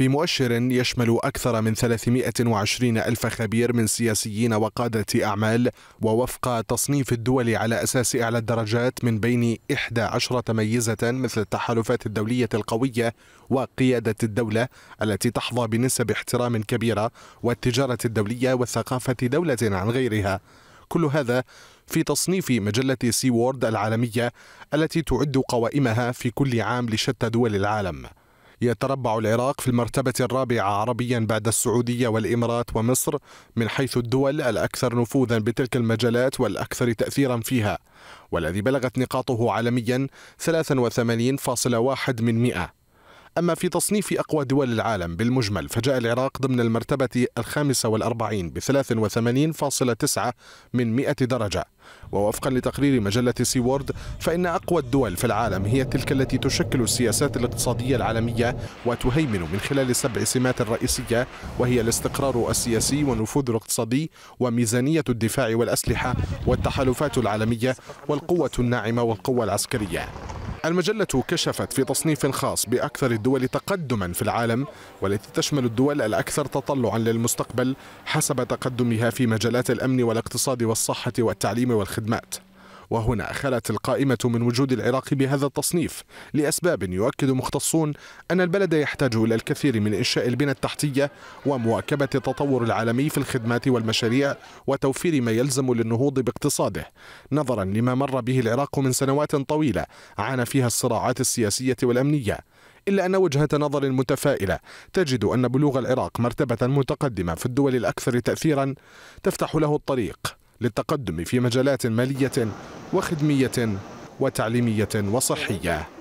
في مؤشر يشمل أكثر من 320 ألف خبير من سياسيين وقادة أعمال ووفق تصنيف الدول على أساس أعلى الدرجات من بين 11 ميزة مثل التحالفات الدولية القوية وقيادة الدولة التي تحظى بنسب احترام كبيرة والتجارة الدولية والثقافة دولة عن غيرها كل هذا في تصنيف مجلة سي وورد العالمية التي تعد قوائمها في كل عام لشتى دول العالم يتربع العراق في المرتبة الرابعة عربيا بعد السعودية والإمارات ومصر من حيث الدول الأكثر نفوذا بتلك المجالات والأكثر تأثيرا فيها والذي بلغت نقاطه عالميا 83.1 من 100 أما في تصنيف أقوى دول العالم بالمجمل فجاء العراق ضمن المرتبة الخامسة والأربعين بثلاث وثمانين فاصلة تسعة من مئة درجة ووفقا لتقرير مجلة سي وورد فإن أقوى الدول في العالم هي تلك التي تشكل السياسات الاقتصادية العالمية وتهيمن من خلال سبع سمات رئيسية وهي الاستقرار السياسي والنفوذ الاقتصادي وميزانية الدفاع والأسلحة والتحالفات العالمية والقوة الناعمة والقوة العسكرية المجلة كشفت في تصنيف خاص بأكثر الدول تقدما في العالم والتي تشمل الدول الأكثر تطلعا للمستقبل حسب تقدمها في مجالات الأمن والاقتصاد والصحة والتعليم والخدمات وهنا خلت القائمة من وجود العراق بهذا التصنيف لأسباب يؤكد مختصون أن البلد يحتاج إلى الكثير من إنشاء البنى التحتية ومواكبة التطور العالمي في الخدمات والمشاريع وتوفير ما يلزم للنهوض باقتصاده نظرا لما مر به العراق من سنوات طويلة عانى فيها الصراعات السياسية والأمنية إلا أن وجهة نظر متفائلة تجد أن بلوغ العراق مرتبة متقدمة في الدول الأكثر تأثيرا تفتح له الطريق للتقدم في مجالات مالية وخدمية وتعليمية وصحية